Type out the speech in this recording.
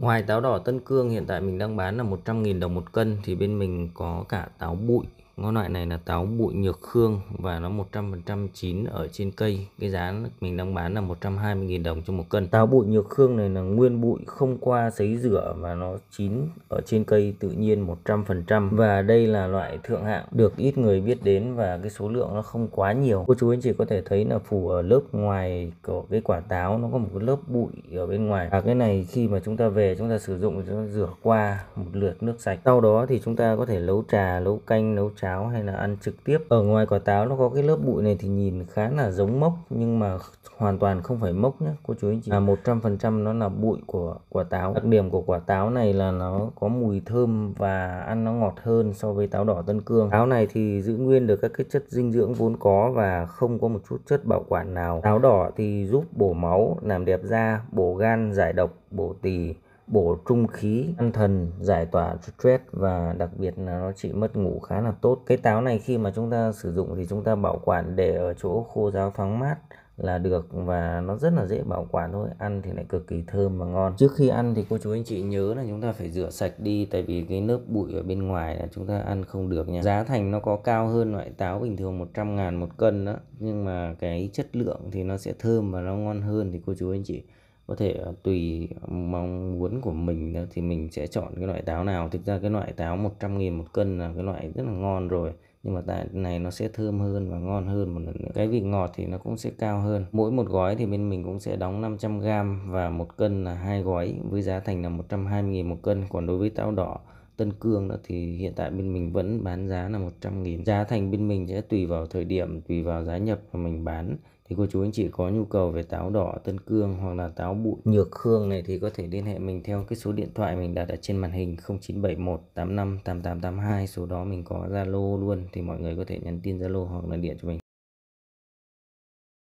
Ngoài táo đỏ Tân Cương hiện tại mình đang bán là 100.000 đồng một cân thì bên mình có cả táo bụi Ngón loại này là táo bụi nhược khương và nó 100% chín ở trên cây. Cái giá mình đang bán là 120.000 đồng cho một cân. Táo bụi nhược khương này là nguyên bụi không qua sấy rửa và nó chín ở trên cây tự nhiên 100%. Và đây là loại thượng hạng được ít người biết đến và cái số lượng nó không quá nhiều. Cô chú anh chị có thể thấy là phủ ở lớp ngoài của cái quả táo nó có một cái lớp bụi ở bên ngoài. Và cái này khi mà chúng ta về chúng ta sử dụng chúng ta rửa qua một lượt nước sạch. Sau đó thì chúng ta có thể nấu trà, nấu canh, nấu trà táo hay là ăn trực tiếp ở ngoài quả táo nó có cái lớp bụi này thì nhìn khá là giống mốc nhưng mà hoàn toàn không phải mốc nhé cô chú anh chị là một trăm phần trăm nó là bụi của quả táo đặc điểm của quả táo này là nó có mùi thơm và ăn nó ngọt hơn so với táo đỏ tân cương táo này thì giữ nguyên được các cái chất dinh dưỡng vốn có và không có một chút chất bảo quản nào táo đỏ thì giúp bổ máu làm đẹp da bổ gan giải độc bổ tỳ bổ trung khí an thần giải tỏa stress và đặc biệt là nó trị mất ngủ khá là tốt cái táo này khi mà chúng ta sử dụng thì chúng ta bảo quản để ở chỗ khô ráo thoáng mát là được và nó rất là dễ bảo quản thôi ăn thì lại cực kỳ thơm và ngon trước khi ăn thì cô chú anh chị nhớ là chúng ta phải rửa sạch đi tại vì cái lớp bụi ở bên ngoài là chúng ta ăn không được nha giá thành nó có cao hơn loại táo bình thường 100 ngàn một cân đó nhưng mà cái chất lượng thì nó sẽ thơm và nó ngon hơn thì cô chú anh chị có thể ờ, tùy mong muốn của mình thì mình sẽ chọn cái loại táo nào thực ra cái loại táo 100 nghìn một cân là cái loại rất là ngon rồi nhưng mà tại này nó sẽ thơm hơn và ngon hơn một lần nữa. cái vị ngọt thì nó cũng sẽ cao hơn mỗi một gói thì bên mình cũng sẽ đóng 500 g và một cân là hai gói với giá thành là 120 000 một cân còn đối với táo đỏ Tân Cương đó thì hiện tại bên mình vẫn bán giá là 100 nghìn Giá thành bên mình sẽ tùy vào thời điểm, tùy vào giá nhập mà mình bán. Thì cô chú anh chị có nhu cầu về táo đỏ Tân Cương hoặc là táo bụi nhược Hương này thì có thể liên hệ mình theo cái số điện thoại mình đặt ở trên màn hình 0971 85 8882. Số đó mình có Zalo luôn thì mọi người có thể nhắn tin Zalo hoặc là điện cho mình.